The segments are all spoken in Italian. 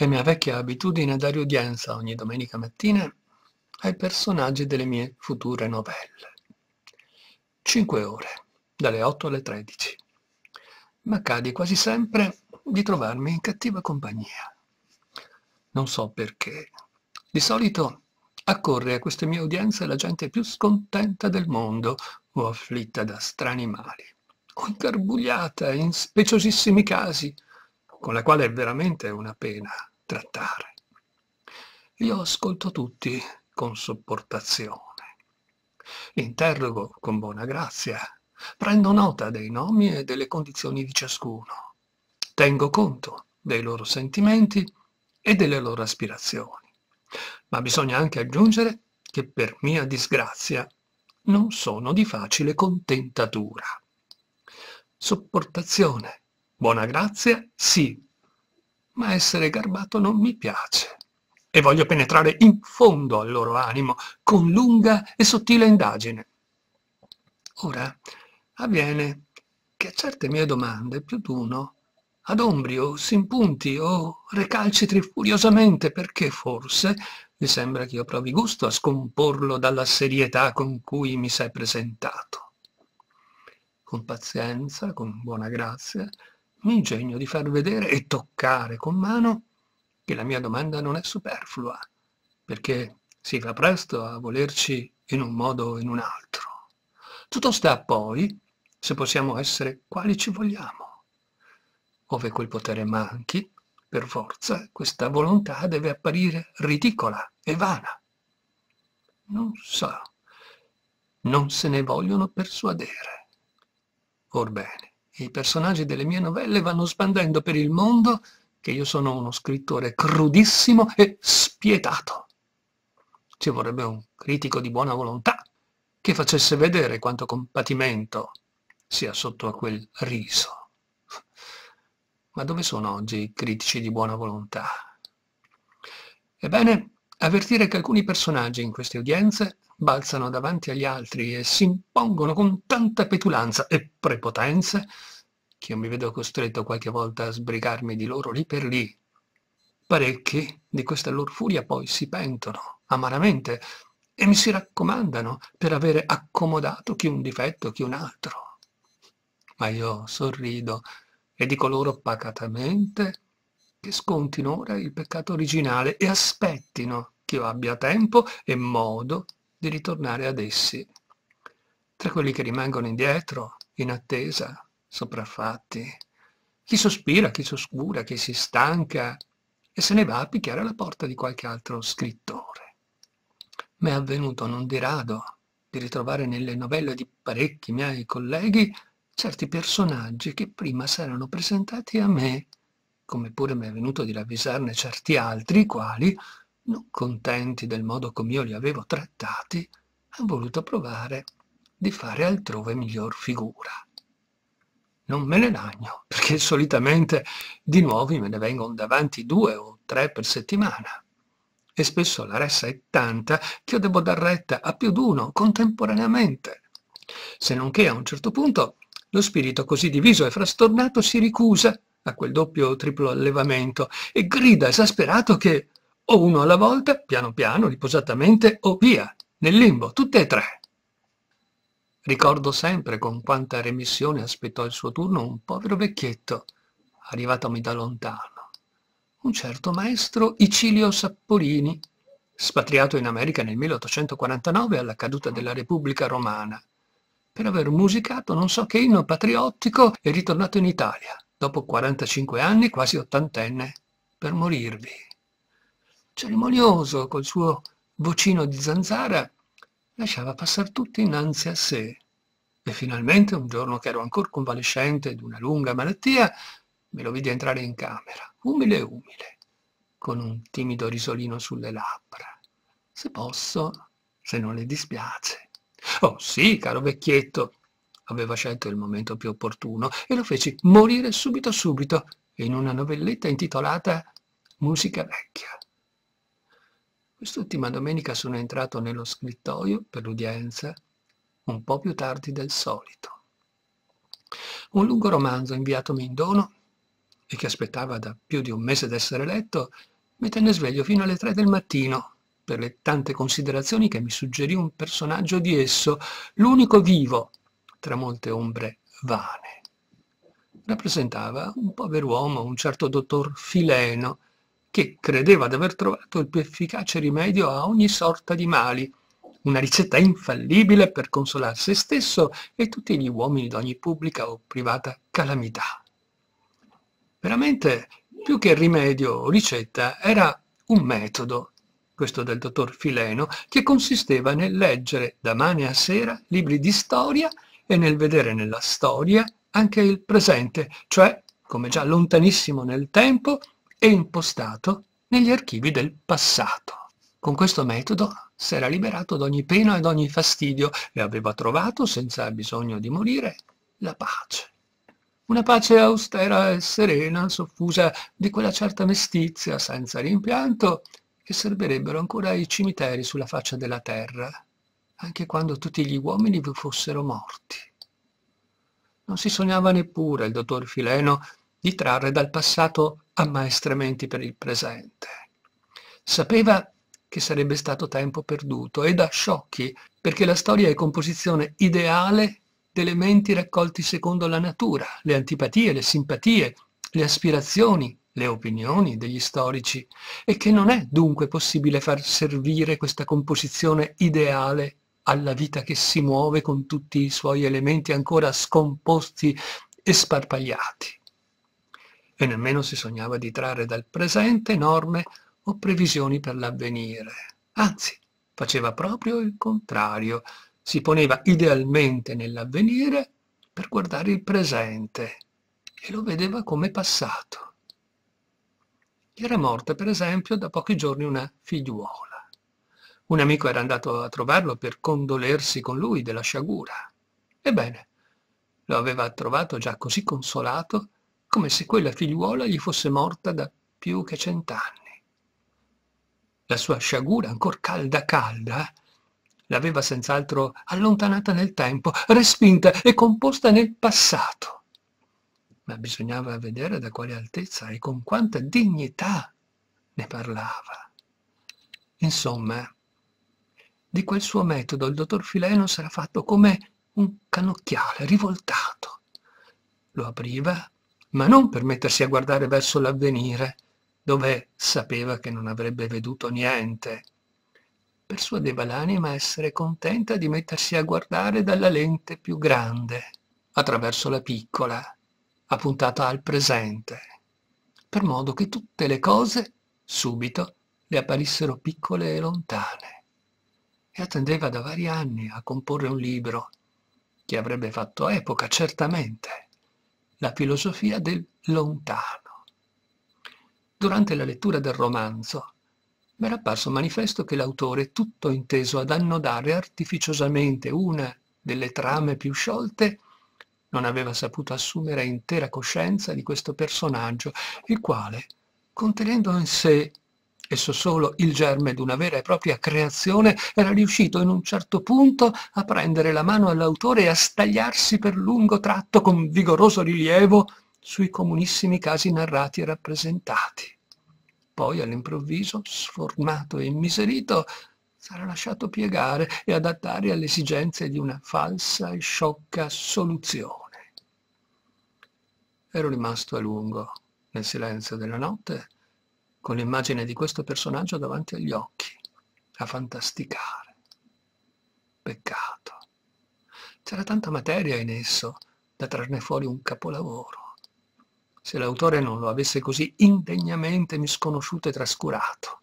È mia vecchia abitudine dare udienza ogni domenica mattina ai personaggi delle mie future novelle. Cinque ore, dalle 8 alle 13. Ma accade quasi sempre di trovarmi in cattiva compagnia. Non so perché. Di solito accorre a queste mie udienze la gente più scontenta del mondo o afflitta da strani mali o incarbugliata in speciosissimi casi, con la quale è veramente una pena trattare. Io ascolto tutti con sopportazione. Interrogo con buona grazia, prendo nota dei nomi e delle condizioni di ciascuno, tengo conto dei loro sentimenti e delle loro aspirazioni. Ma bisogna anche aggiungere che per mia disgrazia non sono di facile contentatura. Sopportazione, buona grazia, sì, ma essere garbato non mi piace e voglio penetrare in fondo al loro animo con lunga e sottile indagine. Ora avviene che a certe mie domande più d'uno adombri o s'impunti o recalcitri furiosamente perché forse mi sembra che io provi gusto a scomporlo dalla serietà con cui mi sei presentato. Con pazienza, con buona grazia, mi ingegno di far vedere e toccare con mano che la mia domanda non è superflua, perché si va presto a volerci in un modo o in un altro. Tutto sta poi se possiamo essere quali ci vogliamo. Ove quel potere manchi, per forza, questa volontà deve apparire ridicola e vana. Non so, non se ne vogliono persuadere. Orbene, i personaggi delle mie novelle vanno sbandendo per il mondo che io sono uno scrittore crudissimo e spietato. Ci vorrebbe un critico di buona volontà che facesse vedere quanto compatimento sia sotto a quel riso. Ma dove sono oggi i critici di buona volontà? Ebbene, avvertire che alcuni personaggi in queste udienze balzano davanti agli altri e si impongono con tanta petulanza e prepotenze che io mi vedo costretto qualche volta a sbrigarmi di loro lì per lì. Parecchi di questa loro furia poi si pentono amaramente e mi si raccomandano per avere accomodato chi un difetto, chi un altro. Ma io sorrido e dico loro pacatamente che scontino ora il peccato originale e aspettino che io abbia tempo e modo di ritornare ad essi. Tra quelli che rimangono indietro, in attesa, sopraffatti. Chi sospira, chi s'oscura, chi si stanca e se ne va a picchiare alla porta di qualche altro scrittore. M'è avvenuto non di rado di ritrovare nelle novelle di parecchi miei colleghi certi personaggi che prima s'erano presentati a me, come pure mi è venuto di ravvisarne certi altri, i quali, non contenti del modo come io li avevo trattati, hanno voluto provare di fare altrove miglior figura non me ne lagno, perché solitamente di nuovi me ne vengono davanti due o tre per settimana. E spesso la ressa è tanta che io devo dar retta a più di uno contemporaneamente. Se non che a un certo punto lo spirito così diviso e frastornato si ricusa a quel doppio o triplo allevamento e grida esasperato che o uno alla volta, piano piano, riposatamente, o via, nel limbo, tutte e tre ricordo sempre con quanta remissione aspettò il suo turno un povero vecchietto arrivatomi da lontano un certo maestro icilio Sapporini, spatriato in america nel 1849 alla caduta della repubblica romana per aver musicato non so che inno patriottico e ritornato in Italia, dopo 45 anni, quasi ottantenne, per morirvi. Cerimonioso, col suo vocino di zanzara, lasciava passar tutti innanzi a sé. E finalmente, un giorno che ero ancora convalescente di una lunga malattia, me lo vidi entrare in camera, umile e umile, con un timido risolino sulle labbra. Se posso, se non le dispiace. Oh sì, caro vecchietto, aveva scelto il momento più opportuno e lo feci morire subito subito in una novelletta intitolata Musica vecchia. Quest'ultima domenica sono entrato nello scrittoio per l'udienza un po' più tardi del solito. Un lungo romanzo inviatomi in dono e che aspettava da più di un mese d'essere letto, mi tenne sveglio fino alle tre del mattino per le tante considerazioni che mi suggerì un personaggio di esso, l'unico vivo tra molte ombre vane. Rappresentava un pover'uomo, un certo dottor Fileno, che credeva di aver trovato il più efficace rimedio a ogni sorta di mali, una ricetta infallibile per consolare se stesso e tutti gli uomini d'ogni pubblica o privata calamità. Veramente, più che rimedio o ricetta, era un metodo, questo del dottor Fileno, che consisteva nel leggere da mane a sera libri di storia e nel vedere nella storia anche il presente, cioè, come già lontanissimo nel tempo, e impostato negli archivi del passato. Con questo metodo si era liberato da ogni pena e da ogni fastidio e aveva trovato, senza bisogno di morire, la pace. Una pace austera e serena, soffusa di quella certa mestizia, senza rimpianto, che servirebbero ancora i cimiteri sulla faccia della terra, anche quando tutti gli uomini vi fossero morti. Non si sognava neppure il dottor Fileno di trarre dal passato ammaestramenti per il presente. Sapeva che sarebbe stato tempo perduto e da sciocchi, perché la storia è composizione ideale di elementi raccolti secondo la natura, le antipatie, le simpatie, le aspirazioni, le opinioni degli storici, e che non è dunque possibile far servire questa composizione ideale alla vita che si muove con tutti i suoi elementi ancora scomposti e sparpagliati e nemmeno si sognava di trarre dal presente norme o previsioni per l'avvenire. Anzi, faceva proprio il contrario, si poneva idealmente nell'avvenire per guardare il presente e lo vedeva come passato. Era morta, per esempio, da pochi giorni una figliuola. Un amico era andato a trovarlo per condolersi con lui della sciagura. Ebbene, lo aveva trovato già così consolato come se quella figliuola gli fosse morta da più che cent'anni. La sua sciagura, ancor calda calda, l'aveva senz'altro allontanata nel tempo, respinta e composta nel passato. Ma bisognava vedere da quale altezza e con quanta dignità ne parlava. Insomma, di quel suo metodo il dottor Fileno s'era fatto come un canocchiale rivoltato. Lo apriva, ma non per mettersi a guardare verso l'avvenire, dove sapeva che non avrebbe veduto niente. Persuadeva l'anima a essere contenta di mettersi a guardare dalla lente più grande, attraverso la piccola, appuntata al presente, per modo che tutte le cose, subito, le apparissero piccole e lontane. E attendeva da vari anni a comporre un libro, che avrebbe fatto epoca, certamente la filosofia del lontano. Durante la lettura del romanzo mi era apparso manifesto che l'autore, tutto inteso ad annodare artificiosamente una delle trame più sciolte, non aveva saputo assumere intera coscienza di questo personaggio, il quale, contenendo in sé spesso solo il germe di una vera e propria creazione, era riuscito in un certo punto a prendere la mano all'autore e a stagliarsi per lungo tratto con vigoroso rilievo sui comunissimi casi narrati e rappresentati. Poi all'improvviso, sformato e immiserito, sarà lasciato piegare e adattare alle esigenze di una falsa e sciocca soluzione. Ero rimasto a lungo nel silenzio della notte con l'immagine di questo personaggio davanti agli occhi, a fantasticare. Peccato. C'era tanta materia in esso da trarne fuori un capolavoro. Se l'autore non lo avesse così indegnamente misconosciuto e trascurato,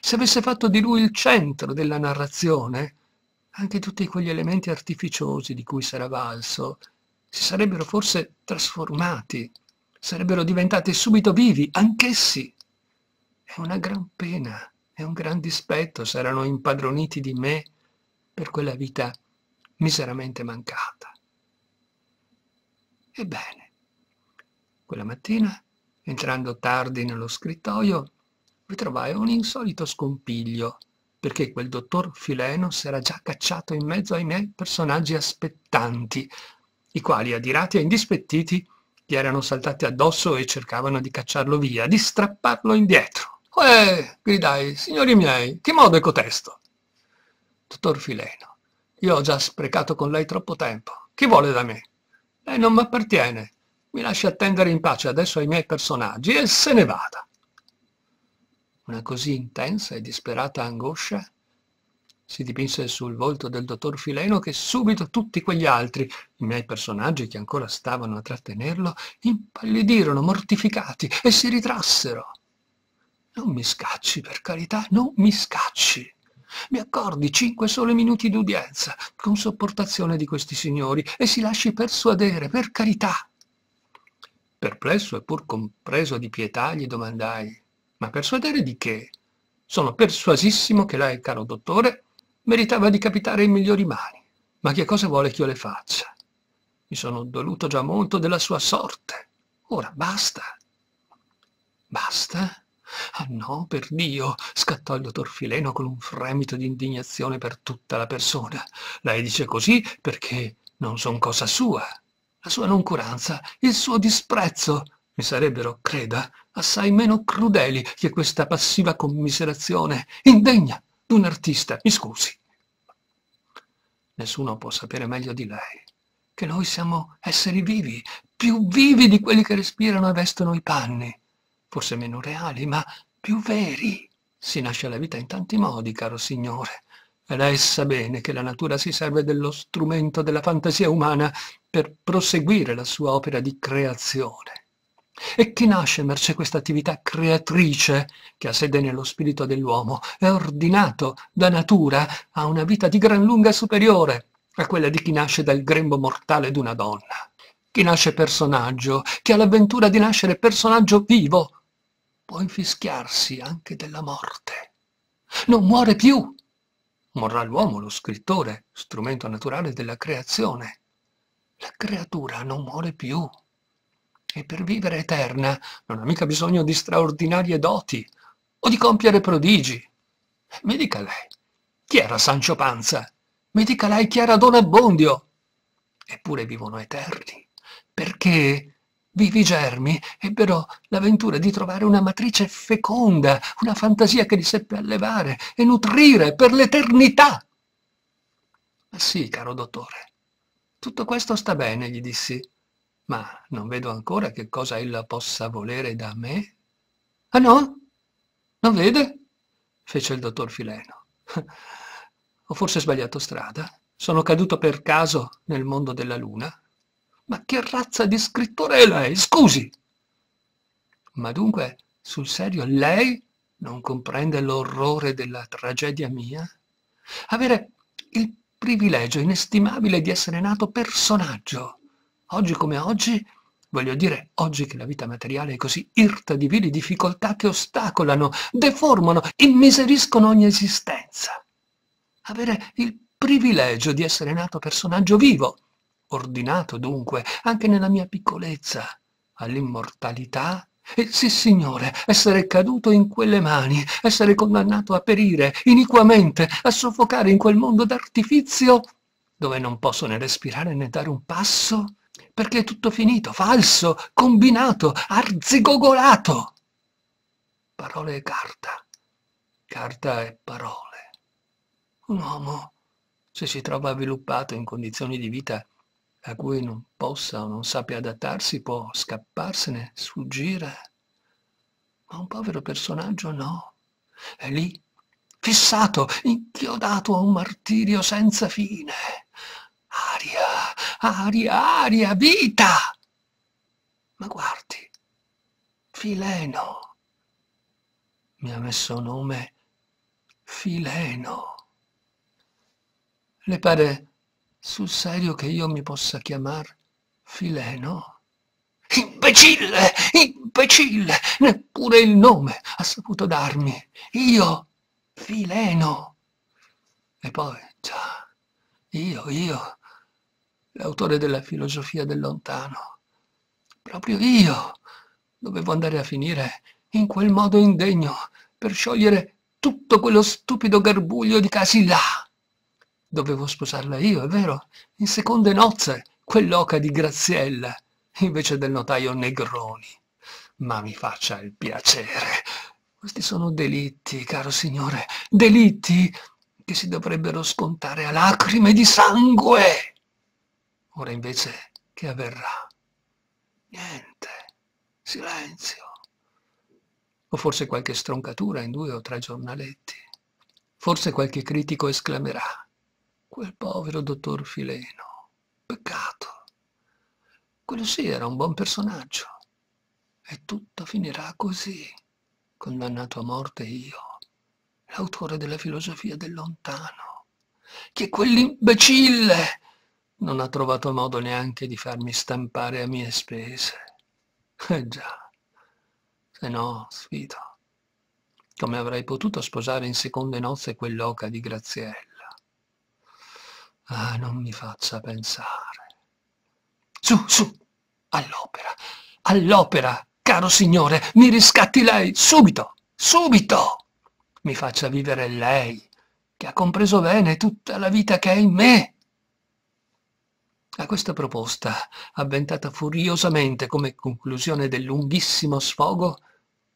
se avesse fatto di lui il centro della narrazione, anche tutti quegli elementi artificiosi di cui s'era valso si sarebbero forse trasformati, sarebbero diventati subito vivi anch'essi è una gran pena, è un gran dispetto, saranno impadroniti di me per quella vita miseramente mancata. Ebbene, quella mattina, entrando tardi nello scrittoio, ritrovai un insolito scompiglio, perché quel dottor Fileno s'era già cacciato in mezzo ai miei personaggi aspettanti, i quali, adirati e indispettiti, gli erano saltati addosso e cercavano di cacciarlo via, di strapparlo indietro. Uè, eh, gridai, signori miei, che modo è cotesto? Ecco dottor Fileno, io ho già sprecato con lei troppo tempo. Che vuole da me? Lei non m'appartiene. Mi lasci attendere in pace adesso ai miei personaggi e se ne vada. Una così intensa e disperata angoscia si dipinse sul volto del dottor Fileno che subito tutti quegli altri, i miei personaggi che ancora stavano a trattenerlo, impallidirono mortificati e si ritrassero. Non mi scacci, per carità, non mi scacci. Mi accordi cinque sole minuti d'udienza, con sopportazione di questi signori, e si lasci persuadere, per carità. Perplesso e pur compreso di pietà, gli domandai, ma persuadere di che? Sono persuasissimo che lei, caro dottore, meritava di capitare in migliori mani. Ma che cosa vuole che io le faccia? Mi sono doluto già molto della sua sorte. Ora basta. Basta? ah no per dio scattò il dottor fileno con un fremito di indignazione per tutta la persona lei dice così perché non son cosa sua la sua noncuranza il suo disprezzo mi sarebbero creda assai meno crudeli che questa passiva commiserazione indegna d'un artista mi scusi nessuno può sapere meglio di lei che noi siamo esseri vivi più vivi di quelli che respirano e vestono i panni forse meno reali, ma più veri. Si nasce la vita in tanti modi, caro Signore. E lei sa bene che la natura si serve dello strumento della fantasia umana per proseguire la sua opera di creazione. E chi nasce merce questa attività creatrice, che ha sede nello spirito dell'uomo, è ordinato da natura a una vita di gran lunga superiore a quella di chi nasce dal grembo mortale d'una donna. Chi nasce personaggio, chi ha l'avventura di nascere personaggio vivo, può infischiarsi anche della morte. Non muore più! Morrà l'uomo, lo scrittore, strumento naturale della creazione. La creatura non muore più. E per vivere eterna non ha mica bisogno di straordinarie doti o di compiere prodigi. Mi dica lei, chi era Sancio Panza? Mi dica lei chi era Don Abbondio? Eppure vivono eterni, perché vivi germi ebbero l'avventura di trovare una matrice feconda, una fantasia che li seppe allevare e nutrire per l'eternità. Ma sì, caro dottore, tutto questo sta bene, gli dissi, ma non vedo ancora che cosa ella possa volere da me. Ah no? Non vede? fece il dottor Fileno. Ho forse sbagliato strada? Sono caduto per caso nel mondo della luna? Ma che razza di scrittore è lei? Scusi! Ma dunque, sul serio, lei non comprende l'orrore della tragedia mia? Avere il privilegio inestimabile di essere nato personaggio. Oggi come oggi, voglio dire, oggi che la vita materiale è così irta di vili difficoltà che ostacolano, deformano, immiseriscono ogni esistenza. Avere il privilegio di essere nato personaggio vivo, ordinato dunque, anche nella mia piccolezza, all'immortalità e sì, Signore, essere caduto in quelle mani, essere condannato a perire iniquamente, a soffocare in quel mondo d'artifizio dove non posso né respirare né dare un passo, perché è tutto finito, falso, combinato, arzigogolato. Parole e carta, carta e parole. Un uomo, se si trova avviluppato in condizioni di vita a cui non possa o non sappia adattarsi può scapparsene, sfuggire. Ma un povero personaggio no. È lì, fissato, inchiodato a un martirio senza fine. Aria, aria, aria, vita! Ma guardi, Fileno. Mi ha messo nome Fileno. Le pare sul serio che io mi possa chiamar Fileno? Imbecille, imbecille, neppure il nome ha saputo darmi. Io, Fileno. E poi, già, io, io, l'autore della filosofia del lontano. Proprio io dovevo andare a finire in quel modo indegno per sciogliere tutto quello stupido garbuglio di casi là Dovevo sposarla io, è vero? In seconde nozze, quell'oca di Graziella, invece del notaio Negroni. Ma mi faccia il piacere. Questi sono delitti, caro signore, delitti che si dovrebbero scontare a lacrime di sangue. Ora invece che avverrà? Niente, silenzio. O forse qualche stroncatura in due o tre giornaletti. Forse qualche critico esclamerà quel povero dottor Fileno. Peccato. Quello sì era un buon personaggio. E tutto finirà così, condannato a morte io, l'autore della filosofia del lontano, che quell'imbecille non ha trovato modo neanche di farmi stampare a mie spese. Eh già, se no, sfido, come avrei potuto sposare in seconde nozze quell'oca di Graziella? Ah, non mi faccia pensare. Su, su, all'opera, all'opera, caro signore, mi riscatti lei, subito, subito. Mi faccia vivere lei, che ha compreso bene tutta la vita che è in me. A questa proposta, avventata furiosamente come conclusione del lunghissimo sfogo,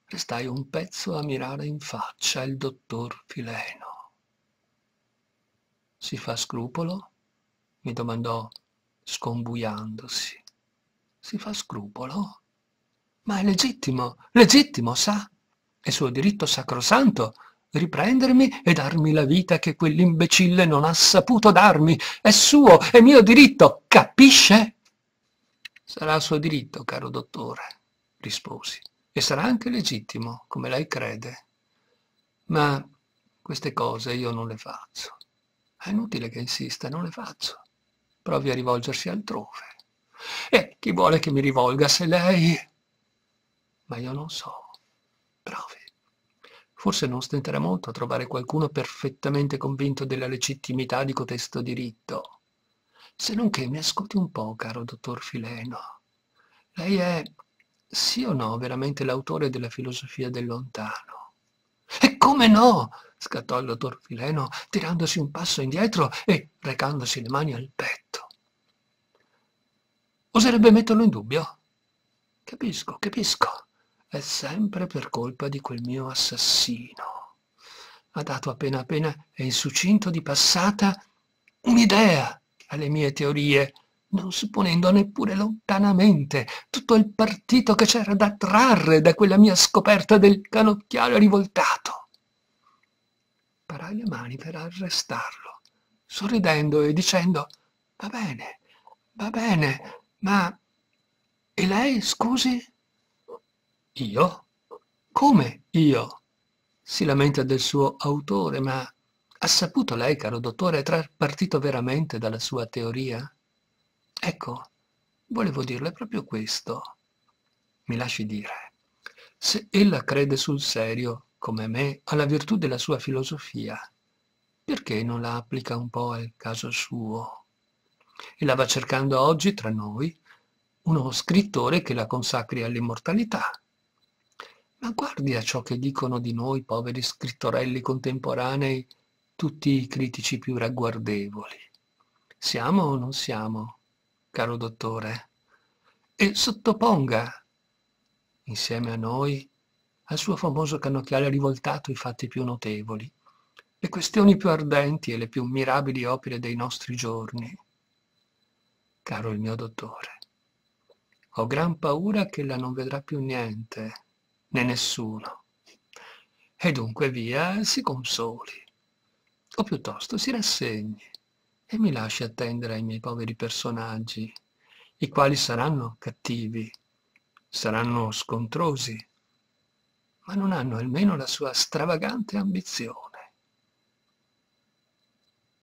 restai un pezzo a mirare in faccia il dottor Fileno si fa scrupolo? mi domandò scombuiandosi. Si fa scrupolo? Ma è legittimo, legittimo, sa? È suo diritto sacrosanto riprendermi e darmi la vita che quell'imbecille non ha saputo darmi. È suo, è mio diritto, capisce? Sarà suo diritto, caro dottore, risposi, e sarà anche legittimo, come lei crede. Ma queste cose io non le faccio. È inutile che insista, non le faccio. Provi a rivolgersi altrove. E chi vuole che mi rivolga se lei... Ma io non so. Provi. Forse non stenterà molto a trovare qualcuno perfettamente convinto della legittimità di cotesto diritto. Se non che mi ascolti un po', caro dottor Fileno. Lei è, sì o no, veramente l'autore della filosofia del lontano? come no? scattò il dottor Fileno, tirandosi un passo indietro e recandosi le mani al petto. Oserebbe metterlo in dubbio? Capisco, capisco. È sempre per colpa di quel mio assassino. Ha dato appena appena e in succinto di passata un'idea alle mie teorie, non supponendo neppure lontanamente tutto il partito che c'era da trarre da quella mia scoperta del canocchiale rivoltato strapperà le mani per arrestarlo, sorridendo e dicendo va bene, va bene, ma... E lei, scusi? Io? Come io? Si lamenta del suo autore, ma ha saputo lei, caro dottore, trar partito veramente dalla sua teoria? Ecco, volevo dirle proprio questo. Mi lasci dire. Se ella crede sul serio come me, alla virtù della sua filosofia, perché non la applica un po' al caso suo? E la va cercando oggi tra noi uno scrittore che la consacri all'immortalità. Ma guardi a ciò che dicono di noi poveri scrittorelli contemporanei tutti i critici più ragguardevoli. Siamo o non siamo, caro dottore? E sottoponga, insieme a noi, al suo famoso cannocchiale rivoltato i fatti più notevoli, le questioni più ardenti e le più mirabili opere dei nostri giorni. Caro il mio dottore, ho gran paura che la non vedrà più niente, né nessuno. E dunque via si consoli, o piuttosto si rassegni e mi lasci attendere ai miei poveri personaggi, i quali saranno cattivi, saranno scontrosi, ma non hanno almeno la sua stravagante ambizione.